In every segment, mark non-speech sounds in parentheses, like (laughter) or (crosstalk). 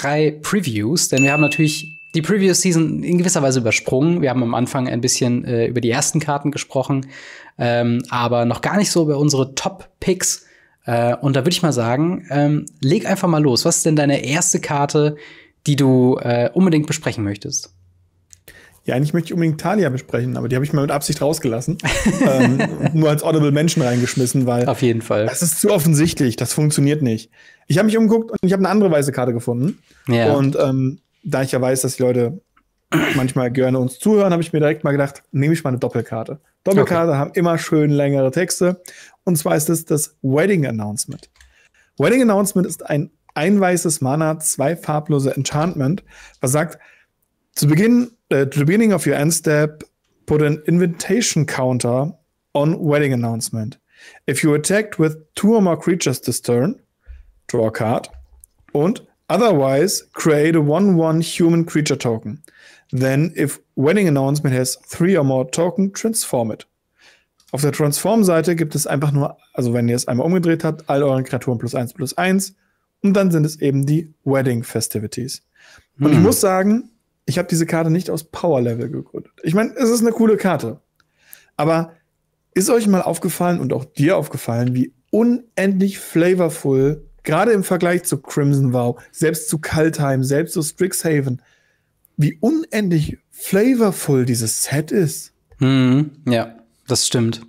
drei Previews, denn wir haben natürlich die Previous Season in gewisser Weise übersprungen. Wir haben am Anfang ein bisschen äh, über die ersten Karten gesprochen, ähm, aber noch gar nicht so über unsere Top-Picks. Äh, und da würde ich mal sagen, ähm, leg einfach mal los. Was ist denn deine erste Karte, die du äh, unbedingt besprechen möchtest? Ja, eigentlich möchte ich unbedingt Talia besprechen, aber die habe ich mal mit Absicht rausgelassen. (laughs) ähm, nur als Audible Menschen reingeschmissen, weil. Auf jeden Fall. Das ist zu offensichtlich, das funktioniert nicht. Ich habe mich umgeguckt und ich habe eine andere weiße Karte gefunden. Ja. Und ähm, da ich ja weiß, dass die Leute manchmal gerne uns zuhören, habe ich mir direkt mal gedacht, nehme ich mal eine Doppelkarte. Doppelkarte okay. haben immer schön längere Texte. Und zwar ist es das Wedding Announcement. Wedding Announcement ist ein ein weißes Mana, zwei farblose Enchantment, was sagt, zu Beginn, äh, to the beginning of your end step, put an invitation counter on Wedding Announcement. If you attacked with two or more creatures this turn, Draw a card. Und otherwise create a 1-1 human creature token. Then if wedding announcement has three or more token, transform it. Auf der Transform-Seite gibt es einfach nur, also wenn ihr es einmal umgedreht habt, all euren Kreaturen plus 1 plus 1. und dann sind es eben die Wedding Festivities. Hm. Und ich hm. muss sagen, ich habe diese Karte nicht aus Power Level gegründet. Ich meine, es ist eine coole Karte. Aber ist euch mal aufgefallen und auch dir aufgefallen, wie unendlich flavorful gerade im Vergleich zu Crimson Vow, selbst zu Kaltheim, selbst zu Strixhaven, wie unendlich flavorful dieses Set ist. Mhm, ja, das stimmt.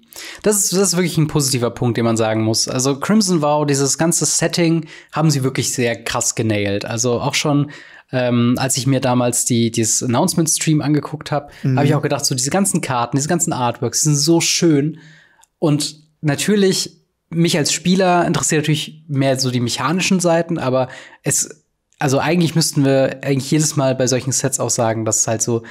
Das ist, das ist wirklich ein positiver Punkt, den man sagen muss. Also Crimson Vow, dieses ganze Setting haben sie wirklich sehr krass genäht. Also auch schon, ähm, als ich mir damals die, dieses Announcement-Stream angeguckt habe, mhm. habe ich auch gedacht, so diese ganzen Karten, diese ganzen Artworks sind so schön. Und natürlich mich als Spieler interessiert natürlich mehr so die mechanischen Seiten, aber es, also eigentlich müssten wir eigentlich jedes Mal bei solchen Sets auch sagen, dass es halt so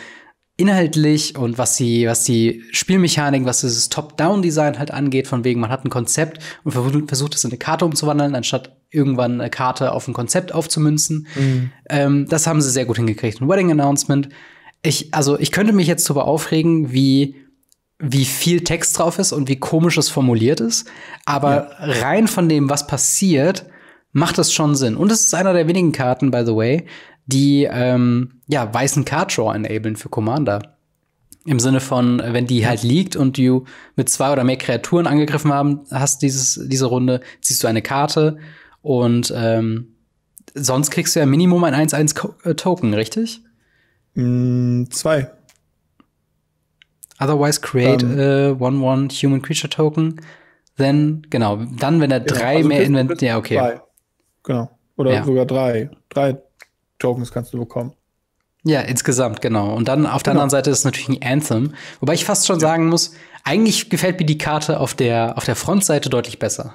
inhaltlich und was die, was die Spielmechanik, was dieses Top-Down-Design halt angeht, von wegen, man hat ein Konzept und versucht es in eine Karte umzuwandeln, anstatt irgendwann eine Karte auf ein Konzept aufzumünzen. Mhm. Ähm, das haben sie sehr gut hingekriegt. Ein Wedding Announcement. Ich, also, ich könnte mich jetzt darüber aufregen, wie wie viel Text drauf ist und wie komisch es formuliert ist. Aber ja. rein von dem, was passiert, macht das schon Sinn. Und es ist einer der wenigen Karten, by the way, die ähm, ja, weißen Card Draw enablen für Commander. Im Sinne von, wenn die halt liegt und du mit zwei oder mehr Kreaturen angegriffen haben, hast dieses, diese Runde, ziehst du eine Karte und ähm, sonst kriegst du ja Minimum ein 1-1-Token, äh, richtig? Mm, zwei. Otherwise create ähm, a 1-1 Human Creature Token. Then, genau, dann, wenn er drei also mehr Inventar Ja, okay. Drei. Genau. Oder ja. sogar drei. Drei Tokens kannst du bekommen. Ja, insgesamt, genau. Und dann auf der genau. anderen Seite ist natürlich ein Anthem. Wobei ich fast schon ja. sagen muss, eigentlich gefällt mir die Karte auf der, auf der Frontseite deutlich besser.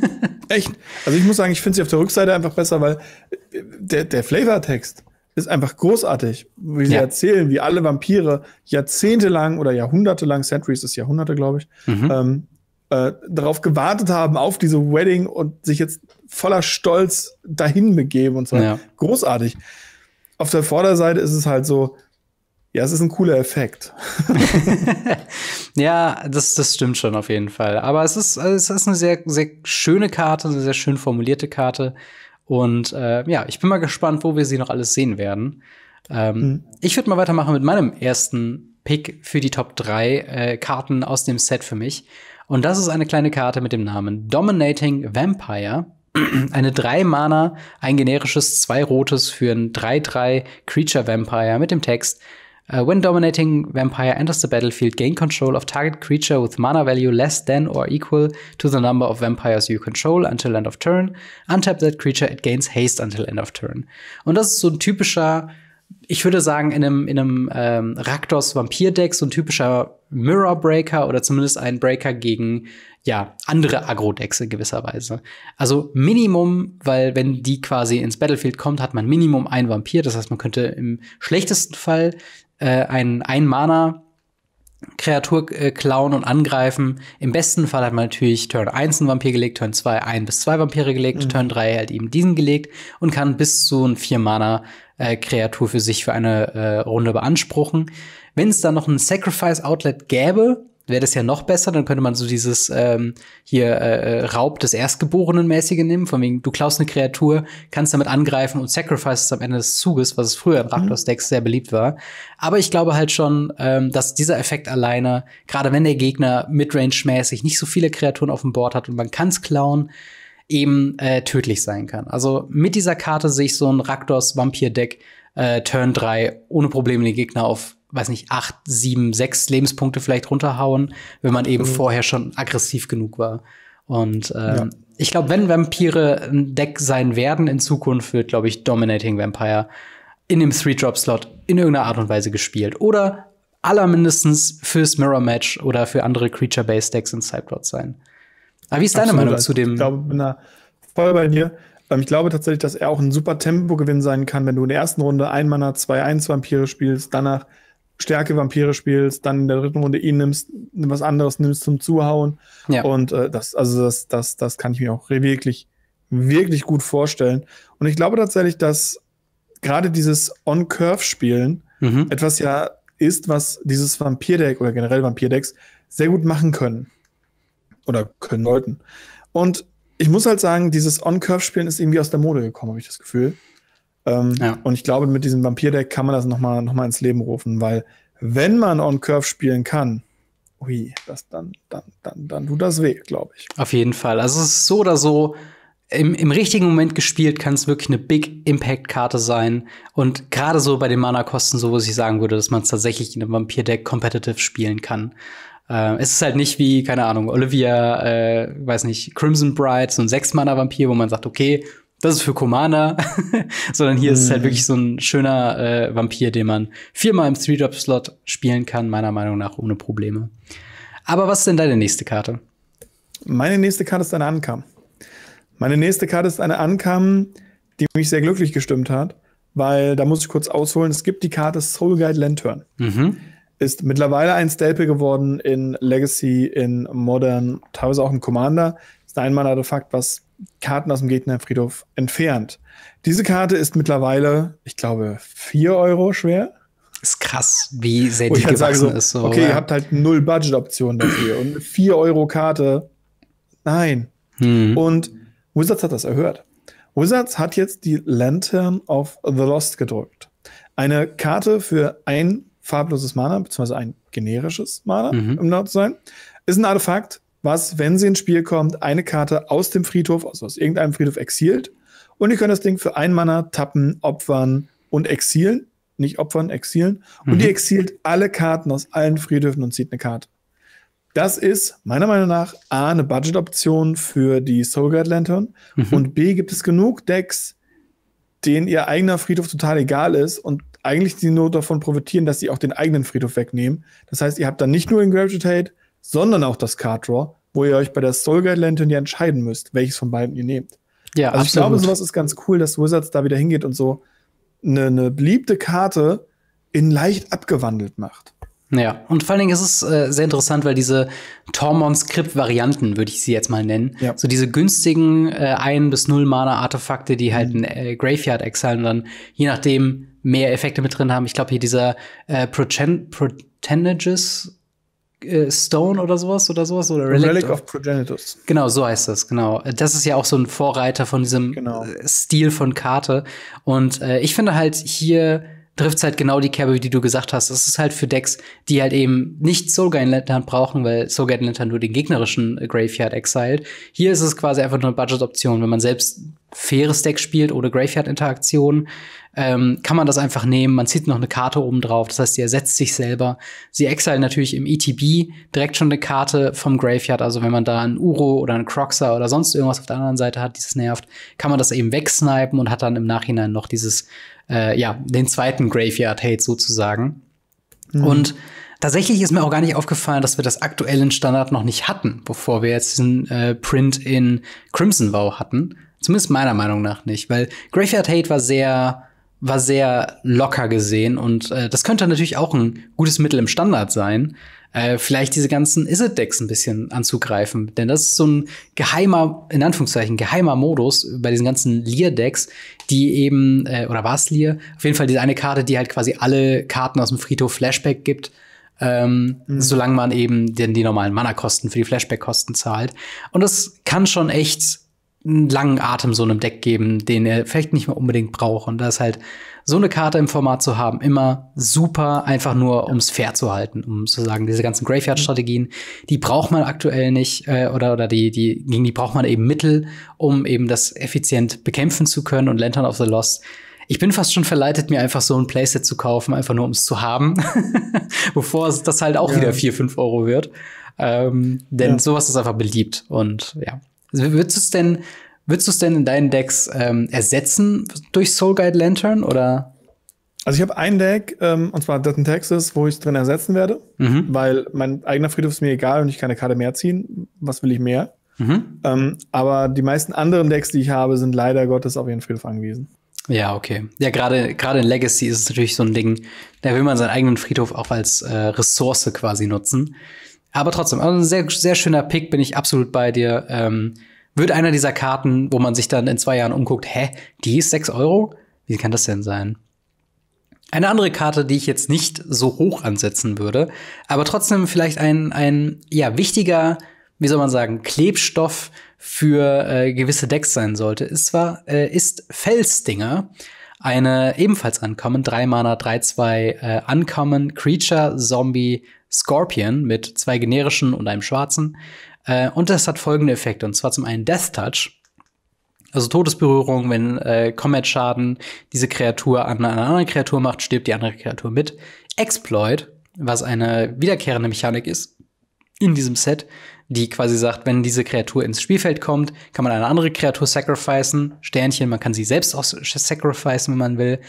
(laughs) Echt? Also ich muss sagen, ich finde sie auf der Rückseite einfach besser, weil äh, der, der Flavortext ist einfach großartig, wie sie ja. erzählen, wie alle Vampire jahrzehntelang oder jahrhundertelang, Centuries ist Jahrhunderte, glaube ich, mhm. ähm, äh, darauf gewartet haben, auf diese Wedding und sich jetzt voller Stolz dahin begeben und so. Ja. Großartig. Auf der Vorderseite ist es halt so, ja, es ist ein cooler Effekt. (laughs) ja, das, das stimmt schon auf jeden Fall. Aber es ist, es ist eine sehr, sehr schöne Karte, eine sehr schön formulierte Karte. Und äh, ja, ich bin mal gespannt, wo wir sie noch alles sehen werden. Ähm, mhm. Ich würde mal weitermachen mit meinem ersten Pick für die Top 3 äh, Karten aus dem Set für mich. Und das ist eine kleine Karte mit dem Namen Dominating Vampire. (clears throat) eine 3-Mana, ein generisches 2-Rotes für ein 3-3 Creature Vampire mit dem Text Uh, when dominating Vampire enters the battlefield, gain control of target creature with mana value less than or equal to the number of vampires you control until end of turn. Untap that creature, it gains haste until end of turn. Und das ist so ein typischer, ich würde sagen, in einem, in einem ähm, Raktos Vampir-Deck so ein typischer Mirror Breaker oder zumindest ein Breaker gegen ja, andere Agro-Decks in gewisser Weise. Also Minimum, weil wenn die quasi ins Battlefield kommt, hat man Minimum ein Vampir. Das heißt, man könnte im schlechtesten Fall äh, einen Ein-Mana Kreatur äh, klauen und angreifen. Im besten Fall hat man natürlich Turn 1 einen Vampir gelegt, Turn 2 ein bis zwei Vampire gelegt, mhm. Turn 3 halt eben diesen gelegt und kann bis zu ein 4-Mana-Kreatur äh, für sich für eine äh, Runde beanspruchen. Wenn es da noch ein Sacrifice-Outlet gäbe, wäre das ja noch besser, dann könnte man so dieses ähm, hier äh, äh Raub des Erstgeborenen mäßige nehmen, von wegen, du klaust eine Kreatur, kannst damit angreifen und sacrifices am Ende des Zuges, was es früher in Rakdos-Decks mhm. sehr beliebt war. Aber ich glaube halt schon, ähm, dass dieser Effekt alleine, gerade wenn der Gegner midrange-mäßig nicht so viele Kreaturen auf dem Board hat und man kanns klauen, eben äh, tödlich sein kann. Also mit dieser Karte sehe ich so ein Rakdos-Vampir-Deck äh, Turn 3 ohne Probleme den Gegner auf weiß nicht, acht, sieben, sechs Lebenspunkte vielleicht runterhauen, wenn man eben mhm. vorher schon aggressiv genug war. Und ähm, ja. ich glaube, wenn Vampire ein Deck sein werden in Zukunft, wird, glaube ich, Dominating Vampire in dem Three-Drop-Slot in irgendeiner Art und Weise gespielt. Oder allermindestens fürs Mirror-Match oder für andere Creature-Based Decks in Sideboard sein. Aber wie ist deine Absolut. Meinung also zu dem? Ich glaube, bin da voll bei dir. Ähm, ich glaube tatsächlich, dass er auch ein super Tempogewinn sein kann, wenn du in der ersten Runde ein Mana, 2 1 Vampire spielst, danach Stärke Vampire spielst, dann in der dritten Runde ihn nimmst, was anderes nimmst zum Zuhauen. Ja. Und äh, das, also das, das, das kann ich mir auch wirklich, wirklich gut vorstellen. Und ich glaube tatsächlich, dass gerade dieses On-Curve-Spielen mhm. etwas ja ist, was dieses Vampir-Deck oder generell Vampir-Decks sehr gut machen können. Oder können sollten. Und ich muss halt sagen, dieses On-Curve-Spielen ist irgendwie aus der Mode gekommen, habe ich das Gefühl. Ähm, ja. Und ich glaube, mit diesem Vampir-Deck kann man das nochmal noch mal ins Leben rufen, weil wenn man On-Curve spielen kann, ui, das, dann, dann, dann, dann tut das weh, glaube ich. Auf jeden Fall. Also es ist so oder so, im, im richtigen Moment gespielt kann es wirklich eine Big Impact-Karte sein. Und gerade so bei den Mana-Kosten, so wo ich sagen würde, dass man es tatsächlich in einem Vampir-Deck competitive spielen kann. Äh, es ist halt nicht wie, keine Ahnung, Olivia, äh, weiß nicht, Crimson Bride, so ein Sechs-Mana-Vampir, wo man sagt, okay, das ist für Commander, (laughs) sondern hier mm. ist es halt mhm. wirklich so ein schöner äh, Vampir, den man viermal im Three-Drop-Slot spielen kann, meiner Meinung nach ohne Probleme. Aber was ist denn deine nächste Karte? Meine nächste Karte ist eine Ankam. Meine nächste Karte ist eine Ankam, die mich sehr glücklich gestimmt hat, weil da muss ich kurz ausholen. Es gibt die Karte Soul Guide Lantern. Mhm. Ist mittlerweile ein Stapel geworden in Legacy, in Modern, teilweise auch im Commander. Ist ein Mann-Artefakt, was Karten aus dem Gegnerfriedhof entfernt. Diese Karte ist mittlerweile, ich glaube, 4 Euro schwer. Ist krass, wie sehr die halt gewachsen so, ist. So, okay, ja. ihr habt halt null Budget-Optionen dafür und 4 Euro Karte. Nein. Hm. Und Wizards hat das erhört. Wizards hat jetzt die Lantern of the Lost gedrückt. Eine Karte für ein farbloses Mana, beziehungsweise ein generisches Mana, mhm. um genau zu sein, ist ein Artefakt, was, wenn sie ins Spiel kommt, eine Karte aus dem Friedhof, also aus irgendeinem Friedhof exiliert. Und ihr könnt das Ding für ein Mana tappen, opfern und exilen. Nicht opfern, exilen. Und mhm. ihr exilt alle Karten aus allen Friedhöfen und zieht eine Karte. Das ist meiner Meinung nach A, eine Budget-Option für die Soulguard Lantern mhm. und B, gibt es genug Decks, denen ihr eigener Friedhof total egal ist und eigentlich die nur davon profitieren, dass sie auch den eigenen Friedhof wegnehmen. Das heißt, ihr habt dann nicht nur den Gravitate, sondern auch das Card Draw, wo ihr euch bei der Soul Guide Lantern ja entscheiden müsst, welches von beiden ihr nehmt. Ja, also absolut. ich glaube, sowas ist ganz cool, dass Wizards da wieder hingeht und so eine, eine beliebte Karte in leicht abgewandelt macht. Ja, und vor allen Dingen ist es äh, sehr interessant, weil diese Tormon-Skript-Varianten, würde ich sie jetzt mal nennen, ja. so diese günstigen äh, 1- bis 0-Mana-Artefakte, die halt ein äh, Graveyard exilen und dann je nachdem mehr Effekte mit drin haben. Ich glaube, hier dieser äh, Proten Protenages äh, Stone oder sowas oder sowas oder Relic, Relic of Progenitus. Genau, so heißt das, genau. Das ist ja auch so ein Vorreiter von diesem genau. Äh, Stil von Karte. Und äh, ich finde halt hier trifft halt genau die Kerbe, die du gesagt hast. Das ist halt für Decks, die halt eben nicht Soulguide Lantern brauchen, weil Soulguide Lantern nur den gegnerischen äh, Graveyard exiled. Hier ist es quasi einfach nur eine Budget-Option, wenn man selbst faires Deck spielt, ohne Graveyard-Interaktion ähm, kann man das einfach nehmen. Man zieht noch eine Karte oben drauf. Das heißt, sie ersetzt sich selber. Sie exile natürlich im ETB direkt schon eine Karte vom Graveyard. Also wenn man da einen Uro oder einen Croxer oder sonst irgendwas auf der anderen Seite hat, dieses nervt, kann man das eben wegsnipen und hat dann im Nachhinein noch dieses, äh, ja, den zweiten Graveyard-Hate sozusagen. Mhm. Und Tatsächlich ist mir auch gar nicht aufgefallen, dass wir das aktuellen Standard noch nicht hatten, bevor wir jetzt diesen äh, Print in Crimson Vow hatten. Zumindest meiner Meinung nach nicht, weil Graveyard Hate war sehr war sehr locker gesehen und äh, das könnte natürlich auch ein gutes Mittel im Standard sein, äh, vielleicht diese ganzen Isid-Decks ein bisschen anzugreifen. Denn das ist so ein geheimer, in Anführungszeichen, geheimer Modus bei diesen ganzen Lear-Decks, die eben, äh, oder war es Lear? Auf jeden Fall diese eine Karte, die halt quasi alle Karten aus dem Friedhof Flashback gibt. Ähm, mhm. solange man eben denn die normalen Mana-Kosten für die Flashback-Kosten zahlt. Und das kann schon echt einen langen Atem so einem Deck geben, den er vielleicht nicht mehr unbedingt braucht. Und da ist halt so eine Karte im Format zu haben, immer super, einfach nur ums fair zu halten, um zu sagen, diese ganzen Graveyard-Strategien, die braucht man aktuell nicht, äh, oder, oder die, die, gegen die braucht man eben Mittel, um eben das effizient bekämpfen zu können und Lantern of the Lost. Ich bin fast schon verleitet, mir einfach so ein Playset zu kaufen, einfach nur um es zu haben, (laughs) bevor das halt auch ja. wieder vier fünf Euro wird. Ähm, denn ja. sowas ist einfach beliebt und ja. Also würdest du es denn, würdest du es denn in deinen Decks ähm, ersetzen durch Soul Guide Lantern oder? Also ich habe ein Deck, ähm, und zwar Death in Texas, wo ich es drin ersetzen werde, mhm. weil mein eigener Friedhof ist mir egal und ich kann eine Karte mehr ziehen. Was will ich mehr? Mhm. Ähm, aber die meisten anderen Decks, die ich habe, sind leider Gottes auf ihren Friedhof angewiesen. Ja, okay. Ja, gerade gerade in Legacy ist es natürlich so ein Ding, da will man seinen eigenen Friedhof auch als äh, Ressource quasi nutzen. Aber trotzdem, also ein sehr, sehr schöner Pick, bin ich absolut bei dir. Ähm, wird einer dieser Karten, wo man sich dann in zwei Jahren umguckt, hä, die ist 6 Euro? Wie kann das denn sein? Eine andere Karte, die ich jetzt nicht so hoch ansetzen würde, aber trotzdem vielleicht ein, ein ja, wichtiger, wie soll man sagen, Klebstoff für äh, gewisse Decks sein sollte, ist zwar, äh, ist Felsdinger. Eine ebenfalls ankommen, 3 Mana, 3, 2 äh, ankommen, Creature, Zombie, Scorpion mit zwei generischen und einem schwarzen. Äh, und das hat folgende Effekte. Und zwar zum einen Death Touch. Also Todesberührung, wenn äh, Combat-Schaden diese Kreatur an einer anderen Kreatur macht, stirbt die andere Kreatur mit. Exploit, was eine wiederkehrende Mechanik ist in diesem Set, die quasi sagt, wenn diese Kreatur ins Spielfeld kommt, kann man eine andere Kreatur sacrificen, Sternchen, man kann sie selbst auch sacrificen, wenn man will.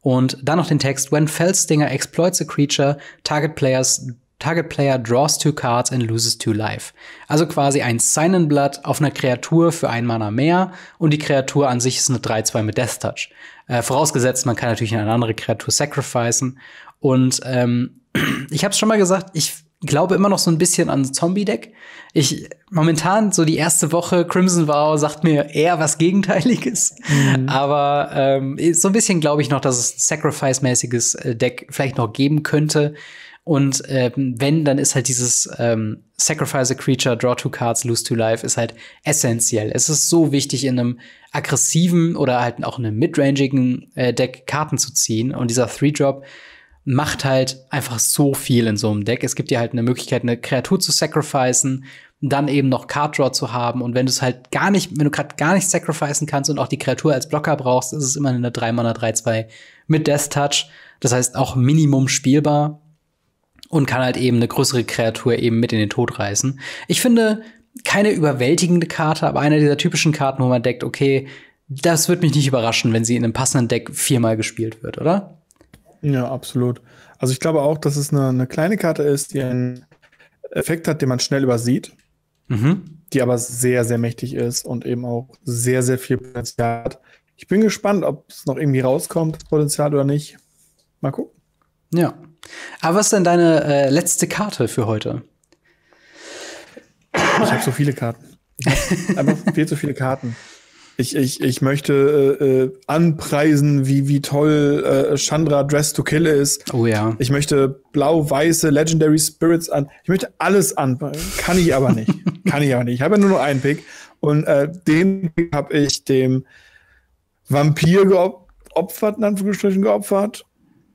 Und dann noch den Text, when Felstinger exploits a creature, target players Target Player draws two cards and loses two life. Also quasi ein Sign-in-Blatt auf einer Kreatur für ein Mana mehr und die Kreatur an sich ist eine 3-2 mit Death Touch. Äh, vorausgesetzt, man kann natürlich eine andere Kreatur sacrificen. Und ähm, (clears throat) ich habe es schon mal gesagt, ich glaube immer noch so ein bisschen an Zombie-Deck. Ich momentan so die erste Woche Crimson Vow sagt mir eher was Gegenteiliges, mhm. aber ähm, so ein bisschen glaube ich noch, dass es ein Sacrifice-mäßiges äh, Deck vielleicht noch geben könnte. Und ähm, wenn, dann ist halt dieses ähm, Sacrifice a Creature, Draw Two Cards, Lose Two Life ist halt essentiell. Es ist so wichtig, in einem aggressiven oder halt auch in einem midrangigen äh, Deck Karten zu ziehen. Und dieser Three-Drop macht halt einfach so viel in so einem Deck. Es gibt dir halt eine Möglichkeit, eine Kreatur zu sacrificen, dann eben noch Card Draw zu haben. Und wenn du es halt gar nicht, wenn du gerade gar nicht sacrificen kannst und auch die Kreatur als Blocker brauchst, ist es immer eine 3-Mana 3-2 mit Death Touch. Das heißt auch Minimum spielbar und kann halt eben eine größere Kreatur eben mit in den Tod reißen. Ich finde keine überwältigende Karte, aber einer dieser typischen Karten, wo man denkt, okay, das wird mich nicht überraschen, wenn sie in einem passenden Deck viermal gespielt wird, oder? Ja, absolut. Also ich glaube auch, dass es eine, eine kleine Karte ist, die einen Effekt hat, den man schnell übersieht, mhm. die aber sehr, sehr mächtig ist und eben auch sehr, sehr viel Potenzial hat. Ich bin gespannt, ob es noch irgendwie rauskommt, das Potenzial oder nicht. Mal gucken. Ja, aber was ist denn deine äh, letzte Karte für heute? Ich habe so viele Karten. Einfach viel zu viele Karten. Ich, ich, ich möchte äh, äh, anpreisen, wie, wie toll äh, Chandra Dress to Kill ist. Oh ja. Ich möchte blau-weiße Legendary Spirits an. Ich möchte alles anpreisen. Kann ich aber nicht. (laughs) Kann ich aber nicht. Ich habe ja nur noch einen Pick. Und äh, den habe ich dem Vampir geopfert, in Anführungsstrichen geopfert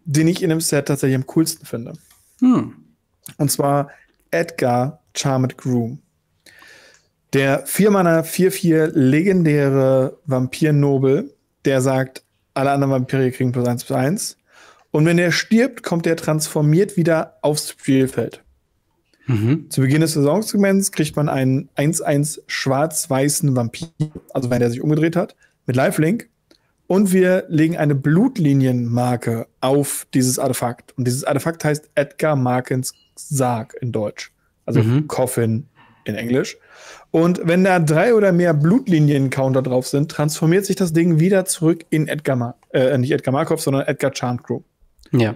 den ich in dem Set tatsächlich am coolsten finde. Hm. Und zwar Edgar Charmed Groom. Der 4-Mana 4-4 legendäre Vampir-Nobel, der sagt, alle anderen Vampire kriegen plus 1 plus 1. Und wenn er stirbt, kommt er transformiert wieder aufs Spielfeld. Mhm. Zu Beginn des Saisonsegments kriegt man einen 1-1 schwarz-weißen Vampir, also wenn der sich umgedreht hat, mit Lifelink. Und wir legen eine Blutlinienmarke auf dieses Artefakt. Und dieses Artefakt heißt Edgar Markens Sarg in Deutsch. Also mhm. Coffin in Englisch. Und wenn da drei oder mehr Blutlinien-Counter drauf sind, transformiert sich das Ding wieder zurück in Edgar, Mar äh, nicht Edgar Markov, sondern Edgar Charmcrew. Ja.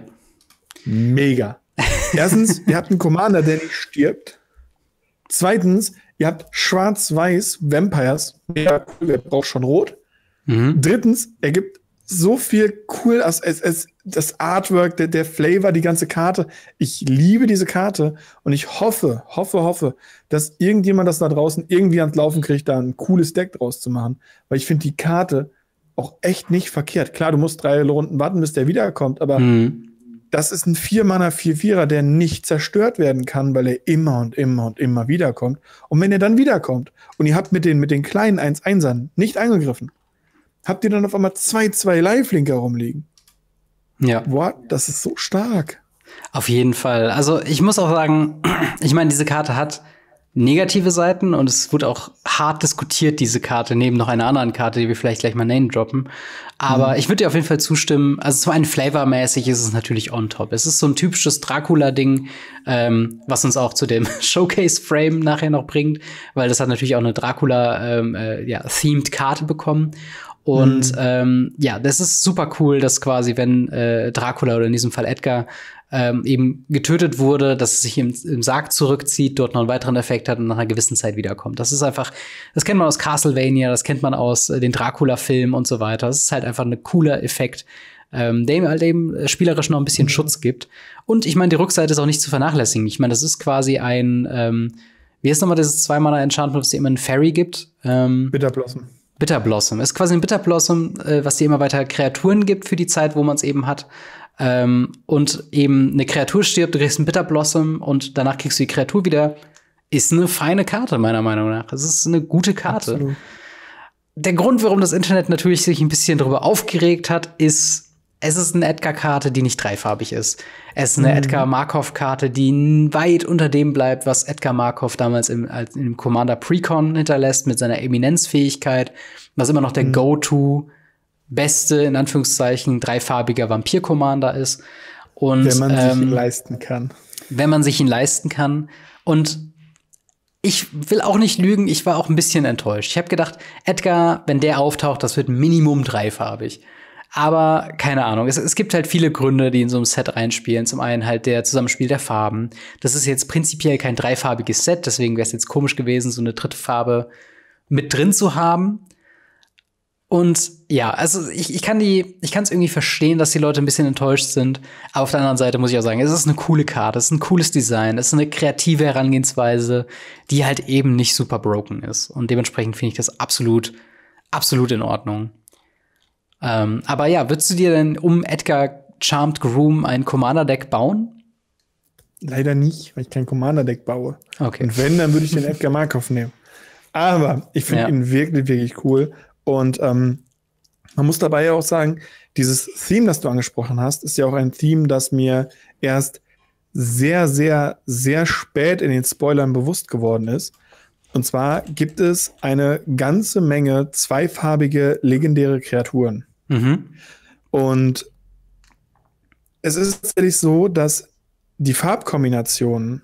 Mega. (laughs) Erstens, ihr habt einen Commander, der nicht stirbt. Zweitens, ihr habt schwarz-weiß Vampires. Ja, cool, ihr braucht schon rot? Mhm. Drittens, er gibt so viel cool, also es, es, das Artwork, der, der Flavor, die ganze Karte. Ich liebe diese Karte und ich hoffe, hoffe, hoffe, dass irgendjemand das da draußen irgendwie ans Laufen kriegt, da ein cooles Deck draus zu machen. Weil ich finde die Karte auch echt nicht verkehrt. Klar, du musst drei Runden warten, bis der wiederkommt, aber mhm. das ist ein Viermanner, 4-4er, der nicht zerstört werden kann, weil er immer und immer und immer wiederkommt. Und wenn er dann wiederkommt und ihr habt mit den, mit den kleinen 1-1ern nicht angegriffen, habt ihr dann auf einmal zwei, zwei Live-Linker rumliegen. Ja. What? Das ist so stark. Auf jeden Fall. Also ich muss auch sagen, (clears throat) ich meine, diese Karte hat negative Seiten und es wurde auch hart diskutiert, diese Karte, neben noch einer anderen Karte, die wir vielleicht gleich mal name droppen. Aber mhm. ich würde dir auf jeden Fall zustimmen. Also zum einen flavormäßig ist es natürlich on top. Es ist so ein typisches Dracula-Ding, ähm, was uns auch zu dem (laughs) Showcase-Frame nachher noch bringt, weil das hat natürlich auch eine Dracula-themed ähm, äh, ja, Karte bekommen. Und mhm. ähm, ja, das ist super cool, dass quasi, wenn äh, Dracula oder in diesem Fall Edgar ähm, eben getötet wurde, dass es sich im, im, Sarg zurückzieht, dort noch einen weiteren Effekt hat und nach einer gewissen Zeit wiederkommt. Das ist einfach, das kennt man aus Castlevania, das kennt man aus äh, den Dracula-Filmen und so weiter. Das ist halt einfach ein cooler Effekt, ähm, der ihm halt eben äh, spielerisch noch ein bisschen mhm. Schutz gibt. Und ich meine, die Rückseite ist auch nicht zu vernachlässigen. Ich meine, das ist quasi ein, ähm, wie heißt nochmal dieses zweimaler Enchantment, was dir immer einen Fairy gibt? Ähm, Bitterblossom. Bitterblossom. Ist quasi ein Bitterblossom, äh, was dir immer weiter Kreaturen gibt für die Zeit, wo man es eben hat. Ähm, und eben eine Kreatur stirbt, du kriegst ein Bitterblossom und danach kriegst du die Kreatur wieder. Ist eine feine Karte, meiner Meinung nach. Es ist eine gute Karte. Absolut. Der Grund, warum das Internet natürlich sich ein bisschen darüber aufgeregt hat, ist, es ist eine Edgar-Karte, die nicht dreifarbig ist. Es ist eine mhm. Edgar-Markov-Karte, die weit unter dem bleibt, was Edgar Markov damals im, im Commander Precon hinterlässt, mit seiner Eminenzfähigkeit, was immer noch der mhm. Go-To beste, in Anführungszeichen, dreifarbiger Vampir-Commander ist. Und, wenn man ähm, sich ihn leisten kann. Wenn man sich ihn leisten kann. Und ich will auch nicht lügen, ich war auch ein bisschen enttäuscht. Ich habe gedacht, Edgar, wenn der auftaucht, das wird Minimum dreifarbig. Aber keine Ahnung, es, es gibt halt viele Gründe, die in so einem Set reinspielen. Zum einen halt der Zusammenspiel der Farben. Das ist jetzt prinzipiell kein dreifarbiges Set, deswegen wäre es jetzt komisch gewesen, so eine dritte Farbe mit drin zu haben. Und ja, also ich, ich kann die, ich kann es irgendwie verstehen, dass die Leute ein bisschen enttäuscht sind. Aber auf der anderen Seite muss ich auch sagen, es ist eine coole Karte, es ist ein cooles Design, es ist eine kreative Herangehensweise, die halt eben nicht super broken ist. Und dementsprechend finde ich das absolut, absolut in Ordnung. Ähm, aber ja, würdest du dir denn um Edgar Charmed Groom ein Commander-Deck bauen? Leider nicht, weil ich kein Commander-Deck baue. Okay. Und wenn, dann würde ich den Edgar Markov nehmen. Aber ich finde ja. ihn wirklich, wirklich cool. Und ähm, man muss dabei ja auch sagen, dieses Theme, das du angesprochen hast, ist ja auch ein Theme, das mir erst sehr, sehr, sehr spät in den Spoilern bewusst geworden ist. Und zwar gibt es eine ganze Menge zweifarbige legendäre Kreaturen. Mhm. Und es ist tatsächlich so, dass die Farbkombinationen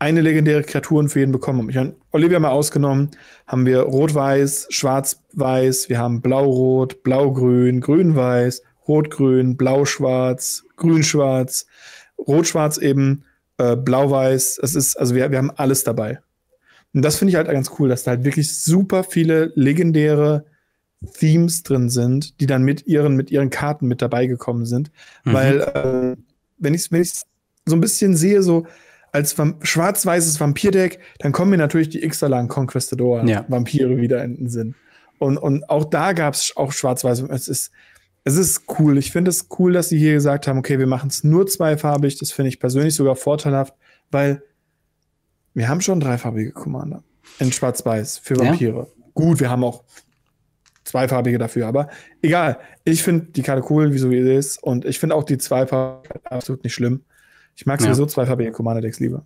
eine legendäre Kreatur für jeden bekommen Ich meine, Olivia mal ausgenommen, haben wir Rot-Weiß, Schwarz-Weiß, wir haben Blau-Rot, Blau-Grün, Grün-Weiß, Rot-Grün, Blau-Schwarz, Grün-Schwarz, Rot-Schwarz eben, äh, Blau-Weiß. Es ist, also wir, wir haben alles dabei. Und das finde ich halt ganz cool, dass da halt wirklich super viele legendäre Themes drin sind, die dann mit ihren, mit ihren Karten mit dabei gekommen sind. Mhm. Weil, äh, wenn ich es wenn so ein bisschen sehe, so als schwarz-weißes Vampir-Deck, dann kommen mir natürlich die x Ixalan Conquistador-Vampire ja. wieder in den Sinn. Und, und auch da gab es auch schwarz-weiß. Es ist, es ist cool. Ich finde es cool, dass sie hier gesagt haben, okay, wir machen es nur zweifarbig. Das finde ich persönlich sogar vorteilhaft, weil wir haben schon dreifarbige Commander in schwarz-weiß für Vampire. Ja. Gut, wir haben auch zweifarbige dafür, aber egal. Ich finde die Karte cool, wie so wie sie ist. Und ich finde auch die zweifarbige absolut nicht schlimm. Ich mag ja. sowieso zweifarbige Commander-Decks lieber.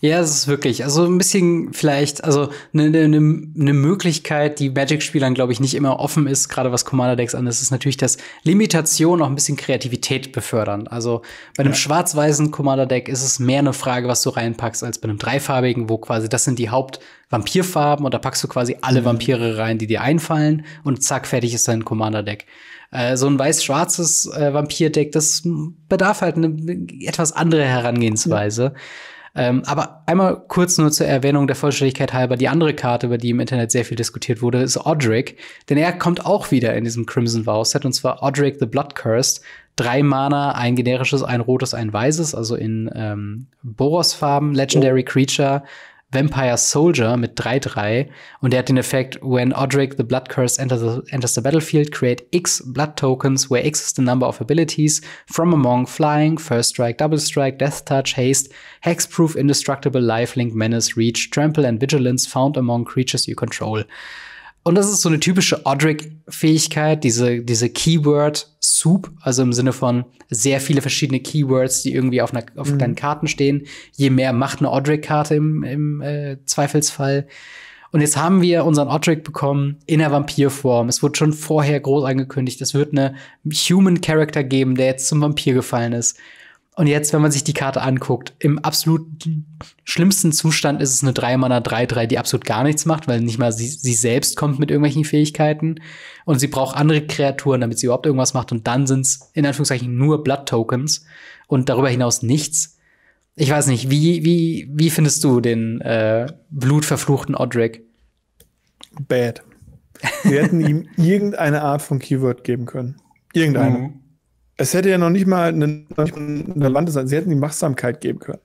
Ja, es ist wirklich, also ein bisschen vielleicht, also eine, eine, eine Möglichkeit, die Magic-Spielern, glaube ich, nicht immer offen ist, gerade was Commander-Decks an ist, ist natürlich, dass Limitationen auch ein bisschen Kreativität befördern. Also bei einem ja. schwarz-weißen Commander-Deck ist es mehr eine Frage, was du reinpackst, als bei einem dreifarbigen, wo quasi das sind die Haupt-Vampirfarben und da packst du quasi alle mhm. Vampire rein, die dir einfallen und zack, fertig ist dein Commander-Deck äh, so ein weiß-schwarzes äh, Vampir-Deck, das bedarf halt eine etwas andere Herangehensweise. Ähm, aber einmal kurz nur zur Erwähnung der Vollständigkeit halber, die andere Karte, über die im Internet sehr viel diskutiert wurde, ist Odric, denn er kommt auch wieder in diesem Crimson Vow Set und zwar Odric the Blood Cursed. Drei Mana, ein generisches, ein rotes, ein weißes, also in ähm, Boros-Farben, Legendary oh. Creature, Vampire Soldier mit 3-3 und der hat den Effekt, when Odric the Blood Curse enters the, enters the battlefield, create X Blood Tokens, where X is the number of abilities from among Flying, First Strike, Double Strike, Death Touch, Haste, Hexproof, Indestructible, Lifelink, Menace, Reach, Trample and Vigilance found among creatures you control. Und das ist so eine typische Odrick-Fähigkeit, diese, diese Keyword-Soup, also im Sinne von sehr viele verschiedene Keywords, die irgendwie auf, einer, auf mhm. deinen Karten stehen. Je mehr macht eine Odrick-Karte im, im äh, Zweifelsfall. Und jetzt haben wir unseren Odrick bekommen in der Vampirform. Es wurde schon vorher groß angekündigt, es wird eine Human Character geben, der jetzt zum Vampir gefallen ist. Und jetzt, wenn man sich die Karte anguckt, im absolut schlimmsten Zustand ist es eine 3-Mana-3-3, die absolut gar nichts macht, weil nicht mal sie, sie selbst kommt mit irgendwelchen Fähigkeiten. Und sie braucht andere Kreaturen, damit sie überhaupt irgendwas macht. Und dann sind es in Anführungszeichen nur Blood-Tokens und darüber hinaus nichts. Ich weiß nicht, wie, wie, wie findest du den äh, blutverfluchten Odrick? Bad. Wir hätten ihm (laughs) irgendeine Art von Keyword geben können. Irgendeine. Mhm. Es hätte ja noch nicht mal eine, eine Lande sein. Sie hätten die Machsamkeit geben können.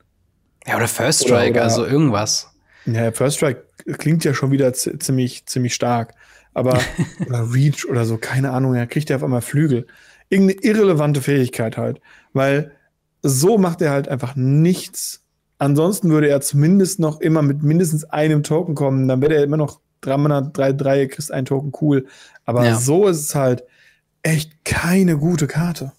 Ja, oder First Strike, oder, oder, also irgendwas. Ja, First Strike klingt ja schon wieder ziemlich, ziemlich stark. Aber (laughs) oder Reach oder so, keine Ahnung, er kriegt ja auf einmal Flügel. Irgendeine irrelevante Fähigkeit halt. Weil so macht er halt einfach nichts. Ansonsten würde er zumindest noch immer mit mindestens einem Token kommen. Dann wäre er immer noch 3 kriegst einen Token cool. Aber ja. so ist es halt echt keine gute Karte.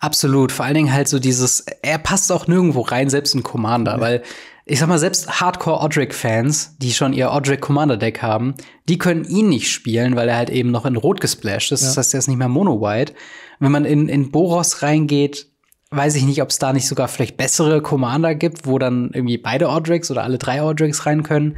Absolut. Vor allen Dingen halt so dieses, er passt auch nirgendwo rein, selbst in Commander, ja. weil ich sag mal, selbst Hardcore-Odrick-Fans, die schon ihr Odrick-Commander-Deck haben, die können ihn nicht spielen, weil er halt eben noch in Rot gesplashed ist. Ja. Das heißt, er ist nicht mehr Mono-White. Wenn man in, in Boros reingeht, weiß ich nicht, ob es da nicht sogar vielleicht bessere Commander gibt, wo dann irgendwie beide Odricks oder alle drei Odricks rein können.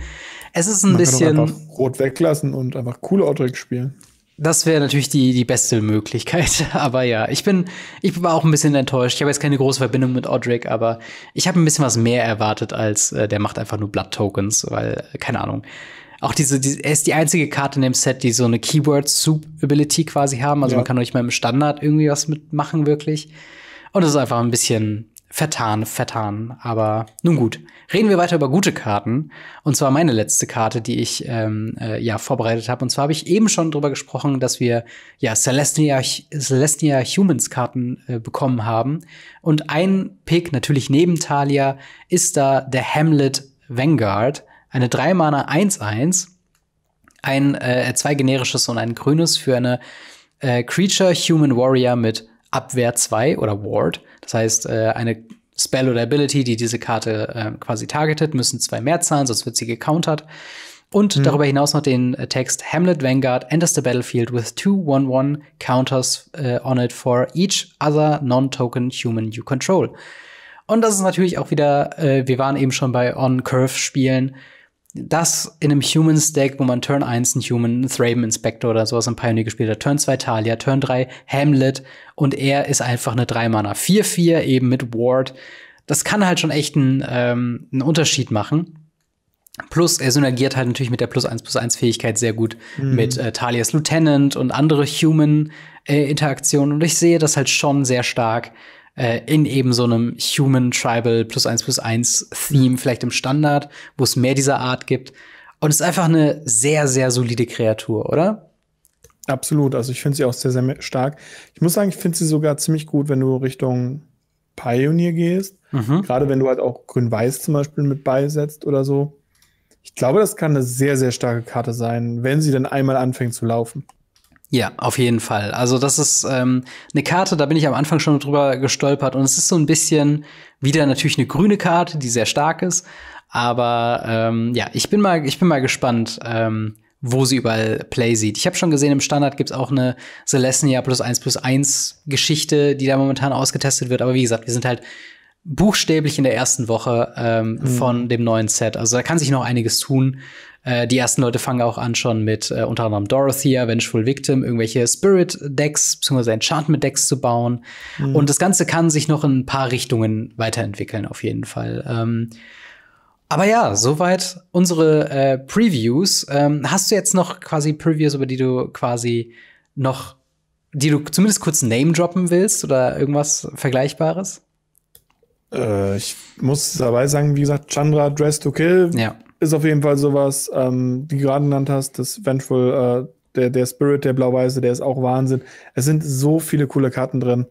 Es ist ein man bisschen. Kann auch einfach rot weglassen und einfach coole Odricks spielen. Das wäre natürlich die, die beste Möglichkeit. (laughs) Aber ja, ich bin, ich war auch ein bisschen enttäuscht. Ich habe jetzt keine große Verbindung mit Odrick, aber ich habe ein bisschen was mehr erwartet als äh, der macht einfach nur Blood-Tokens, weil, äh, keine Ahnung. Auch diese, die, er ist die einzige Karte in dem Set, die so eine Keyword-Soup-Ability quasi haben. Also ja. man kann auch nicht mal im Standard irgendwie was mitmachen, wirklich. Und es ist einfach ein bisschen, vertan, vertan. Aber nun gut, reden wir weiter über gute Karten. Und zwar meine letzte Karte, die ich ähm, äh, ja vorbereitet habe. Und zwar habe ich eben schon drüber gesprochen, dass wir ja Celestia, Celestia Humans Karten äh, bekommen haben. Und ein Pick natürlich neben Talia ist da der Hamlet Vanguard, eine 3 Mana 1-1. Ein äh, zwei generisches und ein grünes für eine äh, Creature Human Warrior mit Abwehr 2 oder Ward. Das heißt, äh, eine Spell oder Ability, die diese Karte äh, quasi targetet, müssen zwei mehr zahlen, sonst wird sie gecountert. Und mhm. darüber hinaus noch den äh, Text Hamlet Vanguard enters the battlefield with two 1-1 counters äh, on it for each other non-token human you control. Und das ist natürlich auch wieder, äh, wir waren eben schon bei On-Curve-Spielen das in einem Human-Stack, wo man Turn 1 einen Human, einen Thraven Inspector oder sowas im Pioneer gespielt hat, Turn 2 Talia, Turn 3 Hamlet und er ist einfach eine 3-Mana 4-4 eben mit Ward. Das kann halt schon echt einen, ähm, einen Unterschied machen. Plus, er synergiert halt natürlich mit der Plus 1 Plus 1 Fähigkeit sehr gut mhm. mit äh, Talias Lieutenant und andere Human-Interaktionen. Äh, und ich sehe das halt schon sehr stark äh, in eben so einem Human Tribal plus eins plus eins Theme, vielleicht im Standard, wo es mehr dieser Art gibt. Und es ist einfach eine sehr, sehr solide Kreatur, oder? Absolut. Also ich finde sie auch sehr, sehr stark. Ich muss sagen, ich finde sie sogar ziemlich gut, wenn du Richtung Pioneer gehst. Mhm. Gerade wenn du halt auch Grün-Weiß zum Beispiel mit beisetzt oder so. Ich glaube, das kann eine sehr, sehr starke Karte sein, wenn sie dann einmal anfängt zu laufen. Ja, auf jeden Fall. Also das ist ähm, eine Karte, da bin ich am Anfang schon drüber gestolpert und es ist so ein bisschen wieder natürlich eine grüne Karte, die sehr stark ist. Aber ähm, ja, ich bin mal, ich bin mal gespannt, ähm, wo sie überall Play sieht. Ich habe schon gesehen, im Standard gibt's auch eine Celestia plus eins plus eins Geschichte, die da momentan ausgetestet wird. Aber wie gesagt, wir sind halt buchstäblich in der ersten Woche ähm, mhm. von dem neuen Set. Also da kann sich noch einiges tun. Äh, die ersten Leute fangen auch an schon mit äh, unter anderem Dorothea, Vengeful Victim, irgendwelche Spirit-Decks bzw. Enchantment-Decks zu bauen. Mhm. Und das Ganze kann sich noch in ein paar Richtungen weiterentwickeln, auf jeden Fall. Ähm, aber ja, soweit unsere äh, Previews. Ähm, hast du jetzt noch quasi Previews, über die du quasi noch, die du zumindest kurz Name droppen willst oder irgendwas Vergleichbares? Äh, ich muss dabei sagen, wie gesagt, Chandra Dress to Kill. Ja ist auf jeden Fall sowas, ähm, die du gerade genannt hast, das Ventral, äh, der, der Spirit, der Blau-Weiße, der ist auch Wahnsinn. Es sind so viele coole Karten drin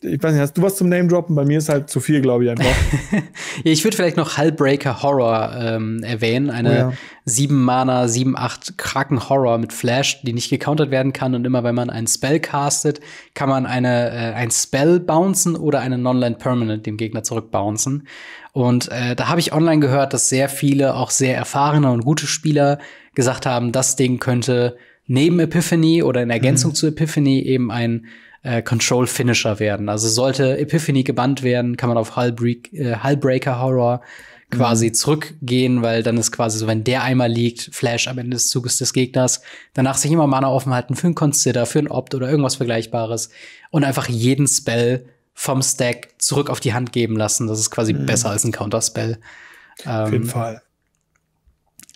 ich weiß nicht, hast du was zum Name-Droppen? Bei mir ist halt zu viel, glaube ich, einfach. (laughs) ja, ich würde vielleicht noch Hullbreaker Horror ähm, erwähnen. Eine oh, ja. 7-Mana, 7-8 Kraken-Horror mit Flash, die nicht gecountert werden kann. Und immer wenn man einen Spell castet, kann man eine, äh, ein Spell bouncen oder eine Non-Land-Permanent dem Gegner zurückbouncen. Und äh, da habe ich online gehört, dass sehr viele, auch sehr erfahrene und gute Spieler gesagt haben, das Ding könnte neben Epiphany oder in Ergänzung mhm. zu Epiphany eben ein äh, Control Finisher werden. Also sollte Epiphany gebannt werden, kann man auf Hullbreak, äh, Hullbreaker Horror quasi mhm. zurückgehen, weil dann ist quasi so, wenn der einmal liegt, Flash am Ende des Zuges des Gegners, danach sich immer Mana offen halten für einen Consider, für einen Opt oder irgendwas Vergleichbares und einfach jeden Spell vom Stack zurück auf die Hand geben lassen. Das ist quasi mhm. besser als ein Counterspell. Auf jeden ähm, Fall.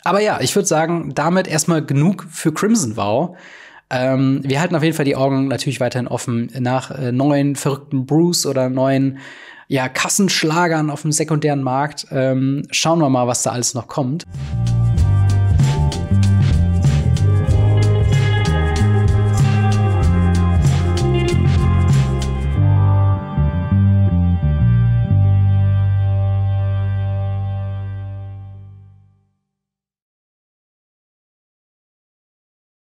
Aber ja, ich würde sagen, damit erstmal genug für Crimson Vow. Ähm, wir halten auf jeden Fall die Augen natürlich weiterhin offen nach äh, neuen verrückten Bruce oder neuen ja, Kassenschlagern auf dem sekundären Markt. Ähm, schauen wir mal, was da alles noch kommt.